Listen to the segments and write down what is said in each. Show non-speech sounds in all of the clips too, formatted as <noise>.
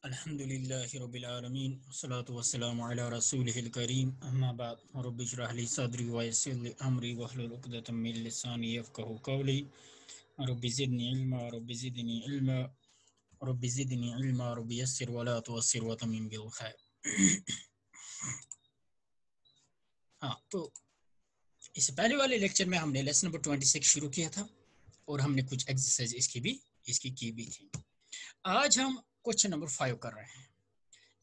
<coughs> हाँ, तो पहले वाले लेक्चर में हमने लेसन नंबर शुरू किया था और हमने कुछ एक्सरसाइज इसकी भी इसकी की भी थी आज हम क्वेश्चन नंबर फाइव कर रहे हैं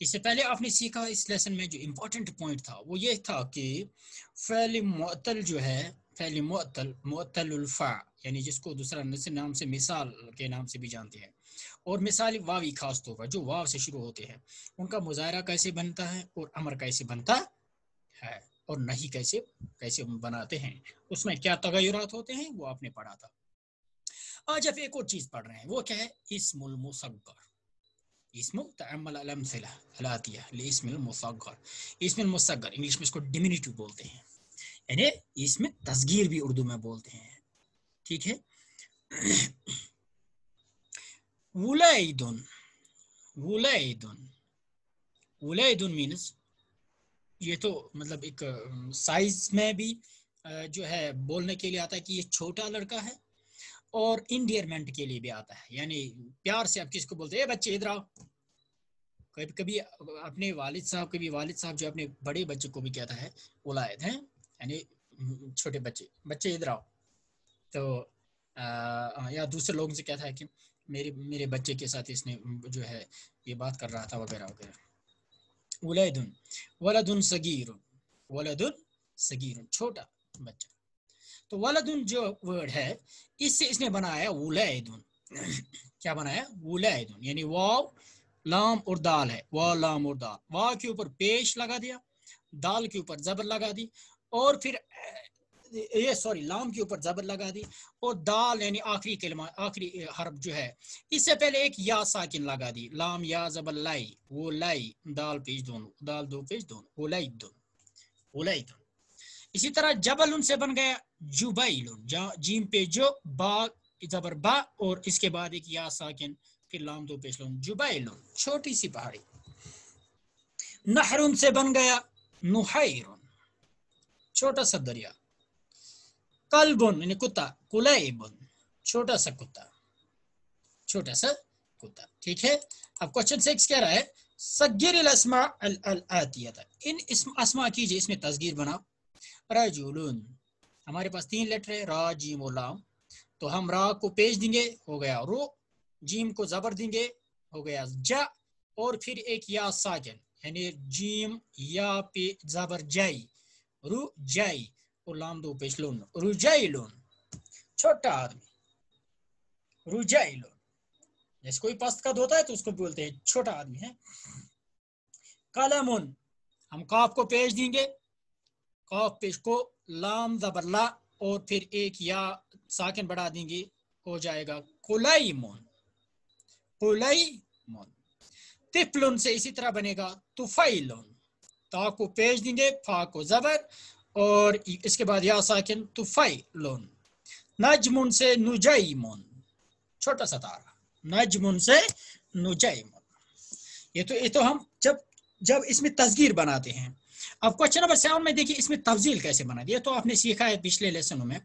इससे पहले आपने सीखा इस लेसन में जो इम्पोर्टेंट पॉइंट था वो ये था कि फैल मअतल जो है फैल मअतल मअतलफा यानी जिसको दूसरा नाम से मिसाल के नाम से भी जानते हैं और मिसाल वावी खास तौर पर जो वाव से शुरू होते हैं उनका मुजाहरा कैसे बनता है और अमर कैसे बनता है और नहीं कैसे कैसे बनाते हैं उसमें क्या तगैरात होते हैं वो आपने पढ़ा था आज आप एक और चीज़ पढ़ रहे हैं वो क्या है इसमुल मुसगर इसमें तमल अलमसला मुसगर इसम मुसगर इंग्लिश में इसको डिमिनिटिव बोलते हैं यानी इसमें तस्गीर भी उर्दू में बोलते हैं ठीक है मीन्स ये तो मतलब एक साइज में भी जो है बोलने के लिए आता है कि ये छोटा लड़का है और इंडियरमेंट के लिए भी आता है यानी प्यार से आप किसको बोलते हैं बच्चे इधर आओ कभी कभी अपने वालिद साहब कभी वालिद साहब जो अपने बड़े बच्चों को भी कहता है उलायद हैं यानी छोटे बच्चे बच्चे इधर आओ तो आ, या दूसरे लोगों से कहता है कि मेरे मेरे बच्चे के साथ इसने जो है ये बात कर रहा था वगैरह वगैरह उलैदन वलदन सगीर वलदन सगीर छोटा बच्चा तो वलदुन जो वर्ड है इससे इसने बनाया वुलैदुन <clears throat> क्या बनाया वुलैदुन यानी वाव लाम और दाल है वाह लाम और दाल वाह के ऊपर पेश लगा दिया दाल के ऊपर जबर लगा दी और फिर ये सॉरी लाम के ऊपर जबर लगा दी और दाल यानी आखिरी कलमा आखिरी हर्फ जो है इससे पहले एक या साकिन लगा दी लाम या जबर लाई वो लाई दाल पेश दोनों दाल दो पेश दोनों वो लाई दोनों वो लाई दोनों इसी तरह जबल उनसे बन गया जुबैलुन जहाँ जीम पे जो बाबर बा और इसके बाद एक या साकिन फिर लाम दो पेश लून जुबैलुन छोटी सी पहाड़ी नहरुन से बन गया नुहैरुन छोटा सा दरिया कलबुन यानी कुत्ता कुलैबुन छोटा सा कुत्ता छोटा सा कुत्ता ठीक है अब क्वेश्चन सिक्स कह रहा है सगिर असमा अल अल आतिया था इन इस्म, अस्मा कीजिए इसमें तस्गीर बनाओ रजुलन हमारे पास तीन लेटर है रा जीम और लाम तो हम रा को पेज देंगे हो गया रो जीम को जबर देंगे हो गया ज और फिर एक या साजन यानी जीम या पे जबर जाई रु जाई और लाम दो पेज लोन रुजाई लोन छोटा आदमी रुजाई लोन जैसे कोई पस्त का धोता है तो उसको बोलते हैं छोटा आदमी है कलम हम काफ को पेश देंगे काफ पेश को लाम जबरला और फिर एक या साकिन बढ़ा देंगे हो जाएगा कुलई मोन कुलई मोन तिफलुन से इसी तरह बनेगा तुफाइलुन ता को पेश देंगे फा को जबर और इसके बाद या साकिन तुफाई लोन नजमुन से मोन छोटा सा तारा नजमुन से मोन ये तो ये तो हम जब जब इसमें तस्गीर बनाते हैं अब क्वेश्चन नंबर सेवन में देखिए इसमें तफजील कैसे बना दिया तो आपने सीखा है पिछले लेसनों में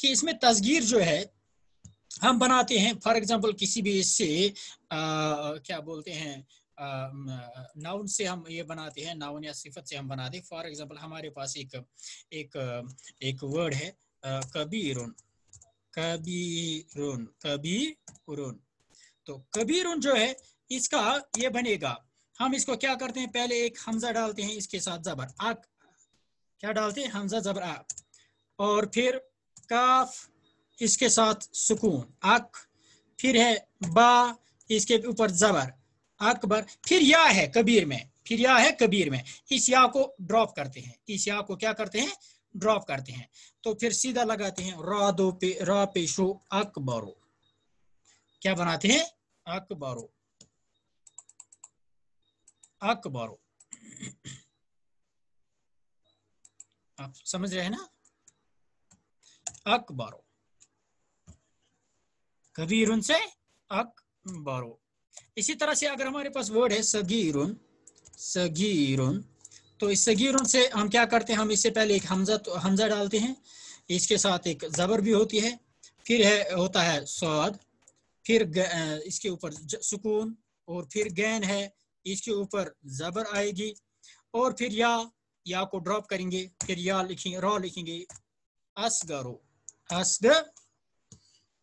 कि इसमें तस्गीर जो है हम बनाते हैं फॉर एग्जाम्पल किसी भी इससे क्या बोलते हैं नाउन से हम ये बनाते हैं नाउन या सिफत से हम बनाते हैं फॉर एग्जाम्पल हमारे पास एक एक एक वर्ड है कबीरुन कबीरुन कबीरुन तो कबीरुन जो है इसका ये बनेगा हम इसको क्या करते हैं पहले एक हमजा डालते हैं इसके साथ जबर आक क्या डालते हैं हमजा जबर आ और फिर काफ इसके साथ सुकून अक फिर है बा इसके ऊपर जबर अकबर फिर या है कबीर में फिर या है कबीर में इस या को ड्रॉप करते हैं इस या को क्या करते हैं ड्रॉप करते हैं तो फिर सीधा लगाते हैं रा दो पे रा पेशो अकबरो क्या बनाते हैं अकबरो अकबरो आप समझ रहे हैं ना अकबरो कबीर से अकबरो इसी तरह से अगर हमारे पास वर्ड है सगीरुन सगीरुन तो इस सगीरुन से हम क्या करते हैं हम इससे पहले एक हमजा तो, हमजा डालते हैं इसके साथ एक जबर भी होती है फिर है होता है स्वाद फिर इसके ऊपर सुकून और फिर गैन है इसके ऊपर ज़बर आएगी और फिर या या को ड्रॉप करेंगे फिर या लिखेंगे रॉ लिखेंगे असगरो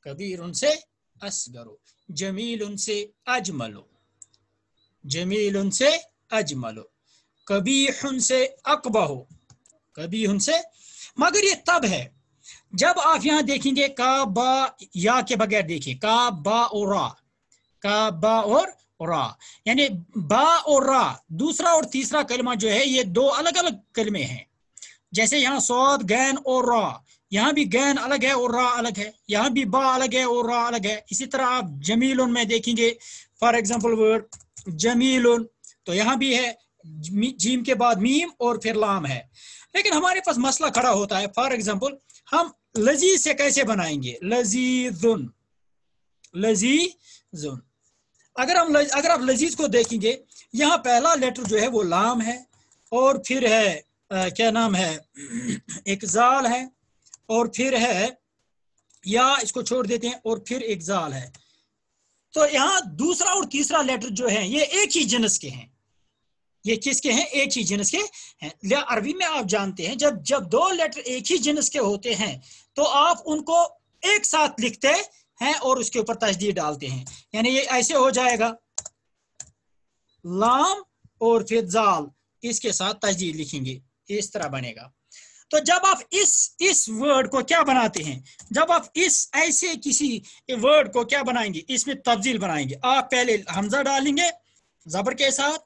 कबीर उनसे असगरो जमील उनसे अजमलो जमील उनसे अजमलो कभी उनसे अकबहो कभी उनसे मगर ये तब है जब आप यहां देखेंगे का बा या के बगैर देखिए का बा और रा का बा और रा यानी बा और रा दूसरा और तीसरा कलमा जो है ये दो अलग अलग कलमे हैं जैसे यहाँ सौद गैन और रा यहाँ भी गैन अलग है और रा अलग है यहाँ भी बा अलग है और रा अलग है इसी तरह आप जमील में देखेंगे फॉर एग्जाम्पल वर्ड जमील तो यहाँ भी है जीम के बाद मीम और फिर लाम है लेकिन हमारे पास मसला खड़ा होता है फॉर एग्जाम्पल हम लजीज से कैसे बनाएंगे लजीजुन लजीजुन अगर हम लज, अगर आप लजीज को देखेंगे यहाँ पहला लेटर जो है वो लाम है और फिर है आ, क्या नाम है <clears throat> एग्जाल है और फिर है या इसको छोड़ देते हैं और फिर एग्जाल है तो यहाँ दूसरा और तीसरा लेटर जो है ये एक ही जनस के हैं ये किसके हैं एक ही जिनस के हैं या अरबी में आप जानते हैं जब जब दो लेटर एक ही जिनस के होते हैं तो आप उनको एक साथ लिखते हैं और उसके ऊपर तजदीर डालते हैं यानी ये ऐसे हो जाएगा लाम और फिर जाल इसके साथ तजदीर लिखेंगे इस तरह बनेगा तो जब आप इस इस वर्ड को क्या बनाते हैं जब आप इस ऐसे किसी वर्ड को क्या बनाएंगे इसमें तब्दील बनाएंगे आप पहले हमजा डालेंगे जबर के साथ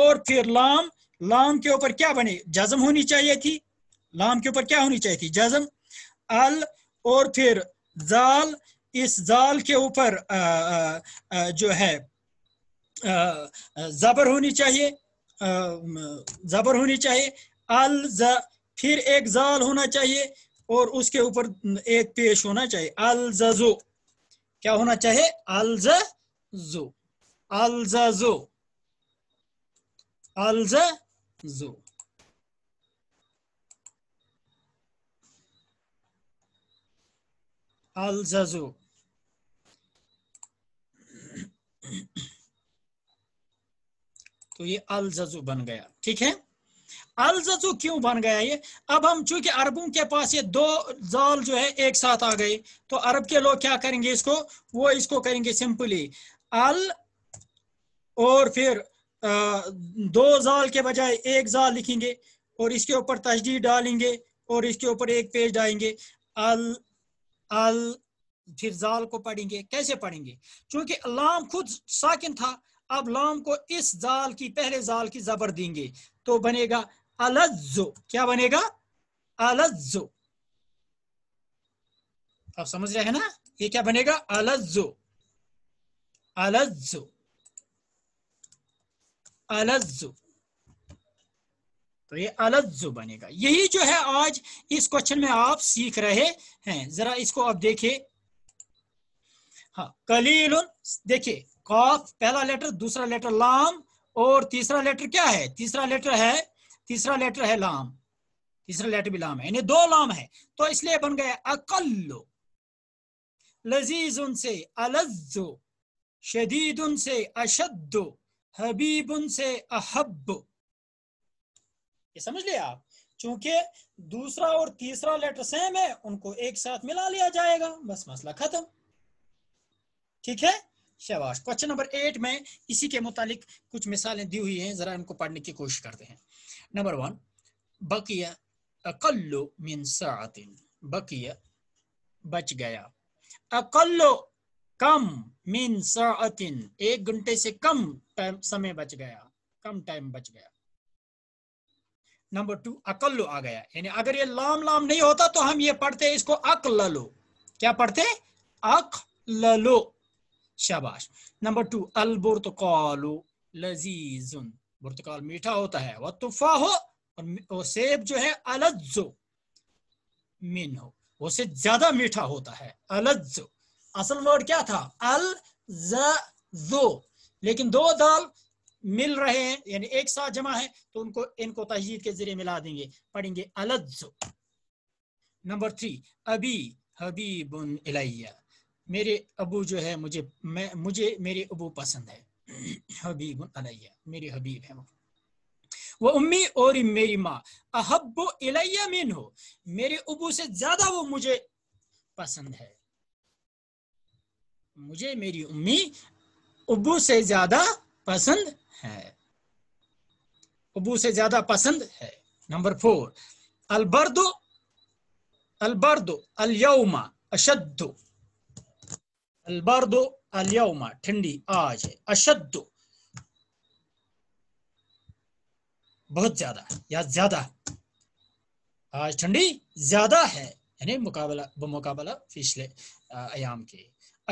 और फिर लाम लाम के ऊपर क्या बने जजम होनी चाहिए थी लाम के ऊपर क्या होनी चाहिए थी जजम अल और फिर जाल इस जाल के ऊपर जो है जबर होनी चाहिए जबर होनी चाहिए अल फिर एक जाल होना चाहिए और उसके ऊपर एक पेश होना चाहिए अल जजो क्या होना चाहिए अल जो अलजो जो अल जो <coughs> तो ये जजू बन गया ठीक है जजू क्यों बन गया ये अब हम चूंकि अरबों के पास ये दो जाल जो है एक साथ आ गए तो अरब के लोग क्या करेंगे इसको वो इसको करेंगे सिंपली अल और फिर आ, दो जाल के बजाय एक जाल लिखेंगे और इसके ऊपर तशदीद डालेंगे और इसके ऊपर एक पेज डालेंगे अल अल फिर जाल को पढ़ेंगे कैसे पढ़ेंगे क्योंकि लाम खुद साकिन था अब लाम को इस जाल की पहले जाल की जबर देंगे तो बनेगा अलज्जो क्या बनेगा अलज्जो आप समझ रहे हैं ना ये क्या बनेगा अलज्जो अलज्जो अलज्जो तो ये अलज्जो बनेगा यही जो है आज इस क्वेश्चन में आप सीख रहे हैं जरा इसको आप देखें हाँ कलील देखिए कॉफ पहला लेटर दूसरा लेटर लाम और तीसरा लेटर क्या है तीसरा लेटर है तीसरा लेटर है लाम तीसरा लेटर भी लाम है यानी दो लाम है तो इसलिए बन गया अकल्लो लजीज उनसे अलजो शदीद उनसे अशद्दो हबीब उनसे अहब ये समझ लिया आप चूंकि दूसरा और तीसरा लेटर सेम है उनको एक साथ मिला लिया जाएगा बस मसला खत्म ठीक है शहबाश क्वेश्चन नंबर एट में इसी के मुतालिक कुछ मिसालें दी हुई हैं जरा इनको पढ़ने की कोशिश करते हैं नंबर वन बकिया अकल्लो मिन सातिन बकिया बच गया अकल्लो कम मिन सातिन एक घंटे से कम टाइम समय बच गया कम टाइम बच गया नंबर टू अकल्लो आ गया यानी अगर ये लाम लाम नहीं होता तो हम ये पढ़ते इसको अकललो क्या पढ़ते अक ललो शाबाश नंबर टू अल बुरतकाल लजीज बुरतकाल मीठा होता है वह तुफा हो और सेब जो है अलज्जो मीन हो उसे ज्यादा मीठा होता है अलज्जो असल वर्ड क्या था अल जो लेकिन दो दाल मिल रहे हैं यानी एक साथ जमा है तो उनको इनको तहजीद के जरिए मिला देंगे पढ़ेंगे अलज्जो नंबर थ्री अभी हबीबुन इलैया मेरे अबू जो है मुझे मैं मुझे मेरे अबू पसंद है हबीब अलैया मेरे हबीब है वो वो उम्मी और मेरी माँ अहब इलैया मीन हो मेरे अबू से ज्यादा वो मुझे पसंद है मुझे मेरी उम्मी अबू से ज्यादा पसंद है अबू से ज्यादा पसंद है नंबर फोर अलबर्दो अलबर्दो अलयमा अशद्दो अलबारदो अलियाउमा ठंडी आज है अशद बहुत ज्यादा या ज्यादा आज ठंडी ज्यादा है यानी मुकाबला मुकाबला पिछले आयाम के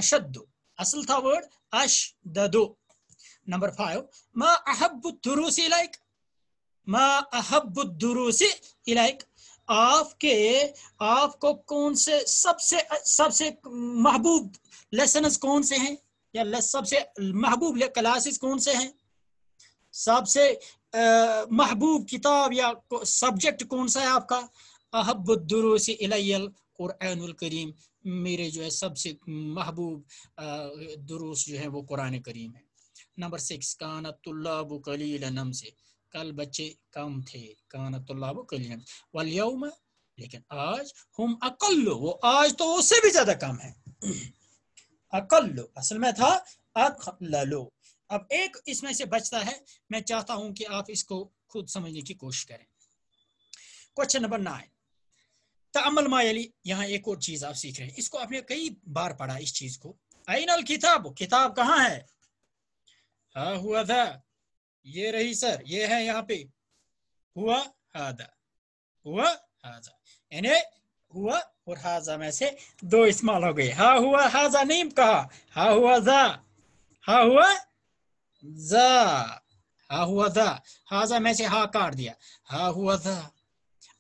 अशद असल था वर्ड अश ददो नंबर फाइव मा अहब दुरुसी लाइक मा अहब दुरुसी इलाइक आपके आपको कौन से सबसे सबसे महबूब लेसन कौन से हैं या सबसे महबूब क्लासेस कौन से हैं सबसे महबूब किताब या सब्जेक्ट कौन सा है आपका अहबुद्दरूसी कुरान मेरे जो है सबसे महबूब दुरूस जो है वो कुरान करीम है नंबर सिक्स कानतुल्लाबुकलील नम से कल बच्चे कम थे कान तो तुल्लाब कलियम वलयम लेकिन आज हम अकल्लो वो आज तो उससे भी ज्यादा कम है अकल्लो असल में था अकल्लो अब एक इसमें से बचता है मैं चाहता हूं कि आप इसको खुद समझने की कोशिश करें क्वेश्चन नंबर नाइन तमल मायली यहाँ एक और चीज आप सीख रहे हैं इसको आपने कई बार पढ़ा इस चीज को आइनल किताब किताब कहाँ है हुआ था ये रही सर ये है यहाँ पे हुआ हादा हुआ हाजा यानी हुआ और हाजा में से दो इस्तेमाल हो गए हा हुआ हाजा नहीं कहा हा हुआ जा हा हुआ जा हा हुआ जा हाजा में से हा काट दिया हा हुआ जा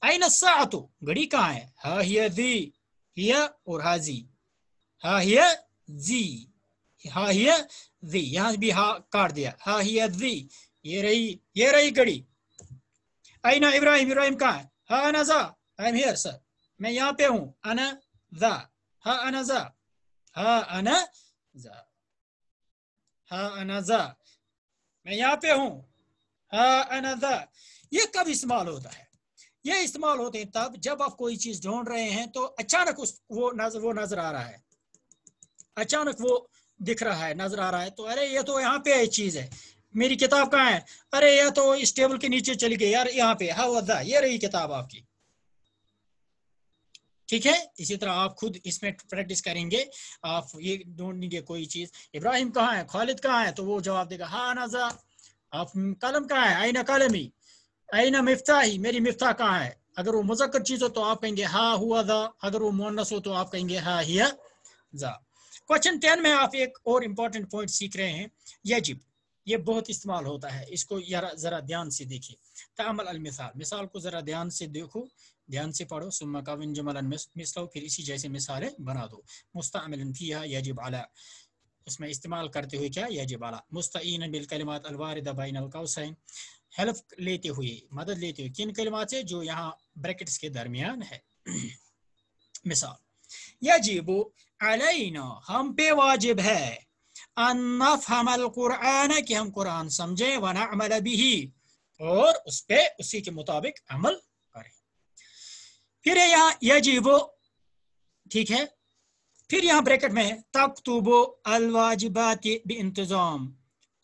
आई तो घड़ी कहाँ है हा हिया दी हिया और हाजी हा हिया जी हा हिया दी यहाँ भी हा काट दिया हा हिया दी ये रही ये रही घड़ी आईना इब्राहिम इब्राहिम कहा हा अनाजा आई एम हियर सर मैं यहाँ पे हूं अना जा हा अनाजा हा जा हा अनाजा मैं यहाँ पे हूं हा अनाजा ये कब इस्तेमाल होता है ये इस्तेमाल होते हैं तब जब आप कोई चीज ढूंढ रहे हैं तो अचानक उस वो नजर वो नजर आ रहा है अचानक वो दिख रहा है नजर आ रहा है तो अरे ये तो यहाँ पे है चीज है मेरी किताब कहाँ है अरे यह तो इस टेबल के नीचे चली गई यार यहाँ पे हाउ वदा ये रही किताब आपकी ठीक है इसी तरह आप खुद इसमें प्रैक्टिस करेंगे आप ये ढूंढेंगे कोई चीज इब्राहिम कहाँ है खालिद कहाँ है तो वो जवाब देगा हाँ नाजा आप कलम कहाँ है आईना ही आईना मिफ्ता ही मेरी मिफ्ता कहाँ है अगर वो मुजक्कर चीज हो तो आप कहेंगे हा हुआ जा अगर वो मोनस हो तो आप कहेंगे हा हिया जा क्वेश्चन टेन में आप एक और इम्पोर्टेंट पॉइंट सीख रहे हैं यजिब ये बहुत इस्तेमाल होता है इसको ज़रा ध्यान से देखिए तमल अलमिसाल मिसाल को ज़रा ध्यान से देखो ध्यान से पढ़ो सुम्मा काविन जमल मिसलो फिर इसी जैसे मिसालें बना दो मुस्तमिल फ़िया आला उसमें इस्तेमाल करते हुए क्या यजिब आला मुस्तिन बिलकलमात अलवारदा बैन अलकौसैन हेल्प लेते हुए मदद लेते हुए किन कलमात से जो यहाँ ब्रैकेट्स के दरमियान है मिसाल यजिब अलैना हम पे वाजिब है कुरान कि हम कुरान समझे वना अमल अभी और उस पर उसी के मुताबिक अमल करें फिर यहाँ यह जीवो ठीक है फिर यहाँ ब्रैकेट में तकतुबो अलवाजिबात इंतजाम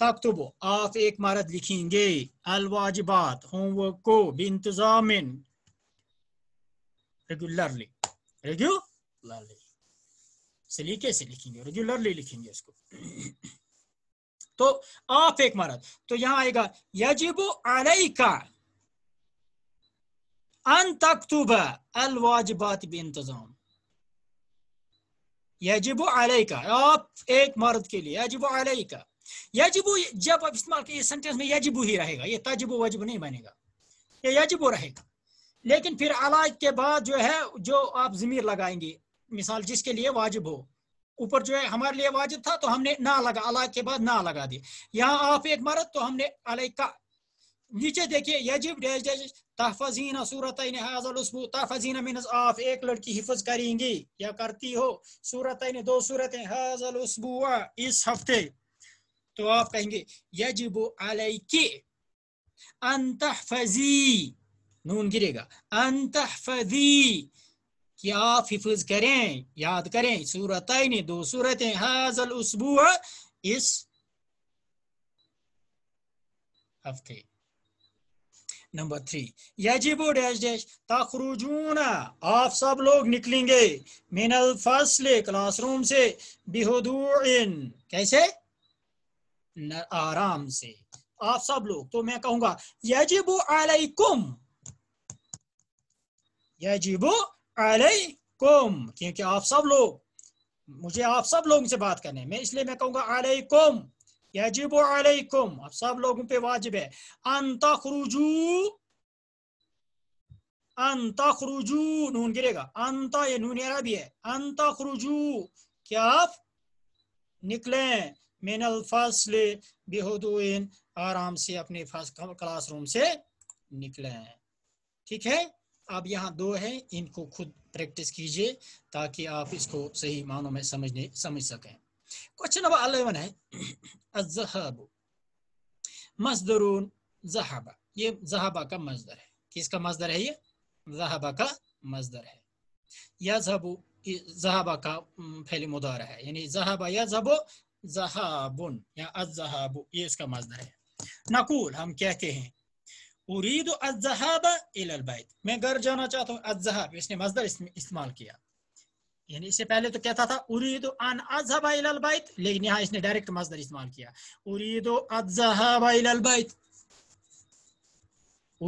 तकतुबो आप एक मारत लिखेंगे अलवाजिबात होमवर्क को भी इंतजामिन रेगुलरली रेगुलरली सलीके से लिखेंगे रेगुलरली लिखेंगे इसको <clears throat> तो, तो आप एक महाराज तो यहां आएगा यजिबो अलई का अन तकतुब अलवाजबात भी इंतजाम यजिबो अलई का आप एक मर्द के लिए यजिबो अलई का यजिबो जब आप इस्तेमाल के सेंटेंस में यजिबो ही रहेगा ये तजिबो वजब नहीं बनेगा ये यजिबो रहेगा लेकिन फिर अलाइक के बाद जो है जो आप जमीर लगाएंगे मिसाल जिसके लिए वाजिब हो ऊपर जो है हमारे लिए वाजिब था तो हमने ना लगा अला के बाद ना लगा दी यहाँ आप एक मरत तो हमने अलग का नीचे देखिए यजिब तहफीन सूरत मीनस आप एक लड़की हिफज करेंगी या करती हो सूरत दो सूरत इस हफ्ते तो आप कहेंगे यजिब अंत फजी नून गिरेगा अंत फजी कि आप हिफज करें याद करें सूरत दो सूरतें हाजल उसबू इस हफ्ते नंबर थ्री यजिब डैश डैश तखरूजून आप सब लोग निकलेंगे मिनल फसले क्लासरूम से बेहदून कैसे आराम से आप सब लोग तो मैं कहूंगा यजिब अलैकुम यजिब अलैकुम क्योंकि आप सब लोग मुझे आप सब लोगों से बात करने में इसलिए मैं कहूँगा अलैकुम यजिब अलैकुम आप सब लोगों पे वाजिब है अंतखरुजू अंतखरुजू नून गिरेगा अंत ये नून अरबी है अंतखरुजू क्या आप निकलें मिनल फसल बेहदुन आराम से अपने क्लासरूम से निकले ठीक है अब यहाँ दो है इनको खुद प्रैक्टिस कीजिए ताकि आप इसको सही मानों में समझने समझ सकें क्वेश्चन नंबर अलेवन है मजदरून जहाबा ये जहाबा का मजदर है किसका मजदर है ये जहाबा का मजदर है या जहबो जहाबा का फैली मुदार है यानी जहाबा या जहबो जहाबुन या अजहाबु ये इसका मजदर है नकूल हम कहते हैं उरीद अजहाब इलबैत मैं घर जाना चाहता हूँ अजहाब इसने मजदर इस्तेमाल किया यानी इससे पहले तो कहता था उरीद अन अजहबा इलबैत लेकिन यहाँ इसने डायरेक्ट मजदर इस्तेमाल किया उरीद अजहाबा इलबैत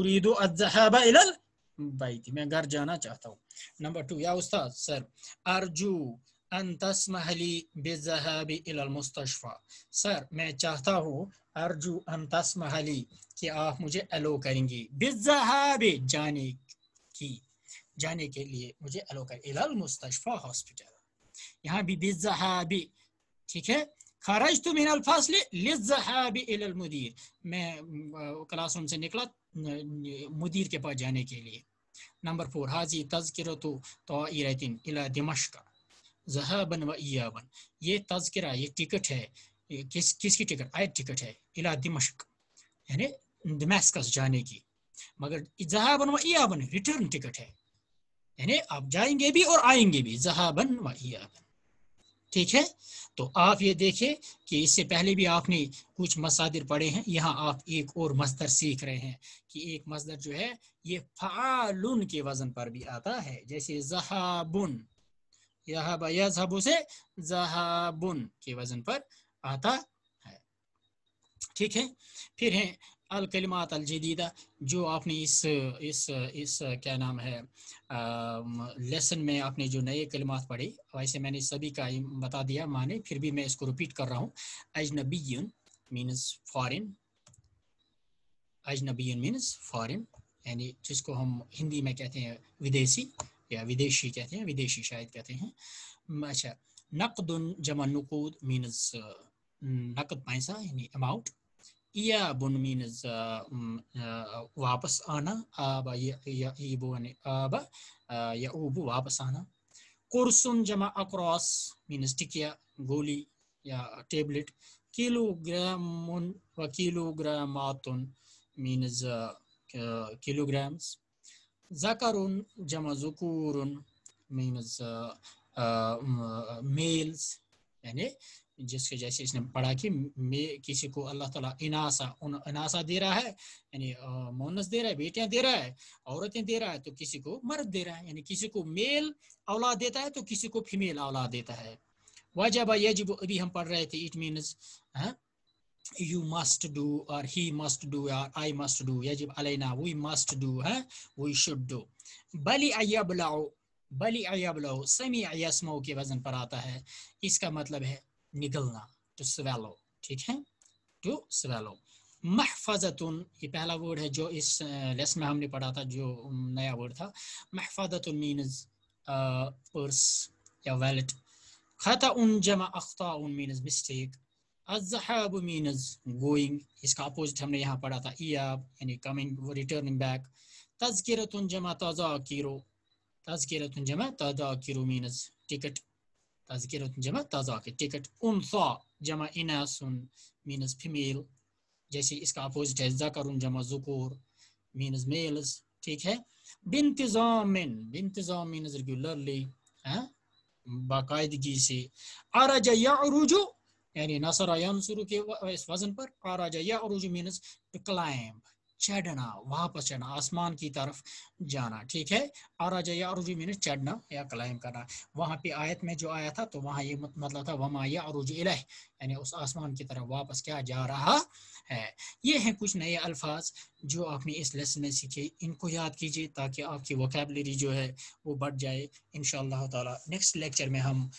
उरीद अजहाबा इलबैत मैं घर जाना चाहता हूँ नंबर टू या उस्ताद सर अर्जू अन तस्महली सर मैं चाहता हूँ अर्जू अन तस्महली कि आप मुझे अलो करेंगी बेजहाबी जाने की जाने के लिए मुझे अलो कर मुस्तफ़ा हॉस्पिटल यहाँ भी बेजहाबी ठीक है खरज तुम मिनल फासले मुदीर मैं क्लासरूम से निकला मुदीर के पास जाने के लिए नंबर फोर हाजी तस्करत तो इलातिन इला दिमश्क जहाबन व ईयाबन ये तस्करा ये टिकट है किस किसकी टिकट आय टिकट है इला दिमशक यानी दमेस्कस जाने की मगर जहाबन व इयाबन रिटर्न टिकट है यानी आप जाएंगे भी और आएंगे भी जहाबन व ईयाबन ठीक है तो आप ये देखें कि इससे पहले भी आपने कुछ मसादिर पढ़े हैं यहाँ आप एक और मस्तर सीख रहे हैं कि एक मस्तर जो है ये फालुन के वजन पर भी आता है जैसे जहाबुन यहाबा यजहबू से जहाबुन के वजन पर आता है ठीक है फिर है अल कलिमात अल जदीदा जो आपने इस इस इस क्या नाम है आ, लेसन में आपने जो नए कलिमात पढ़े वैसे मैंने सभी का बता दिया माने फिर भी मैं इसको रिपीट कर रहा हूँ अजनबीन मीन्स फॉरेन अजनबीन मीन्स फॉरेन यानी जिसको हम हिंदी में कहते हैं विदेशी या विदेशी कहते हैं विदेशी शायद कहते हैं अच्छा नकद जमा नकूद मीनज नकद पैसा यानी अमाउंट या बुन मीनज वापस आना आब या यानी आब या ओबो वापस आना कुरसुन जमा अक्रॉस मीनज टिकिया गोली या टेबलेट किलोग्राम व किलोग्रामातुन means kilograms Zakarun jama zukurun means uh, uh, males यानी जिसके जैसे इसने पढ़ा कि मैं किसी को अल्लाह ताला इनासा उन इनासा दे रहा है यानी मोनस दे रहा है बेटियां दे रहा है औरतें दे रहा है तो किसी को मर्द दे रहा है यानी किसी को मेल औलाद देता है तो किसी को फीमेल औलाद देता है वजब जब अभी हम पढ़ रहे थे it means you must do or he must do or I must do يجب علينا we must do ها we should do بلي يبلع بلي يبلع سميع يسمع के वजन पर आता है इसका मतलब है निगलना to swallow ठीक है to swallow महफाजतुन ये पहला वर्ड है जो इस लेस में हमने पढ़ा था जो नया वर्ड था महफाजतुन मीनज पर्स या वैलेट खाता उन जमा अख्ता उन मीनज मिस्टेक अजहब मीन गोइंग इसका अपोजिट हमने यहाँ पढ़ा था ईयाब e यानी कमिंग रिटर्निंग बैक तजकिरत जमा तजाकिरो तजकिरत जमा तजाकिरो मीन टिकट तजकिरत जमा के टिकट उन जमा इनासन मीन फीमेल जैसे इसका अपोजिट है जकर जमा जकूर मीन मेल्स ठीक है बिनतजाम बिनतज़ाम मीन रेगुलरली बाकायदगी से अरज यारुजु यानी नसर आयान शुरू किया इस वजन पर आ आराजा या मीन्स टू क्लाइंब चढ़ना वापस चढ़ना आसमान की तरफ जाना ठीक है और आ जाइए अरुजी मीन चढ़ना या क्लाइम करना वहाँ पे आयत में जो आया था तो वहाँ ये मतलब था वमा या अरुज इलाह यानी उस आसमान की तरफ वापस क्या जा रहा है ये हैं कुछ नए अल्फाज जो आपने इस लेसन में सीखे इनको याद कीजिए ताकि आपकी वोकेबलरी जो है वो बढ़ जाए इन शाह नेक्स्ट लेक्चर में हम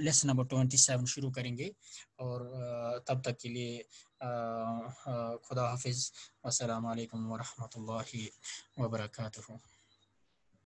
लेसन नंबर ट्वेंटी सेवन शुरू करेंगे और तब तक के लिए آه، آه، خدا حافظ والسلام عليكم ورحمة الله وبركاته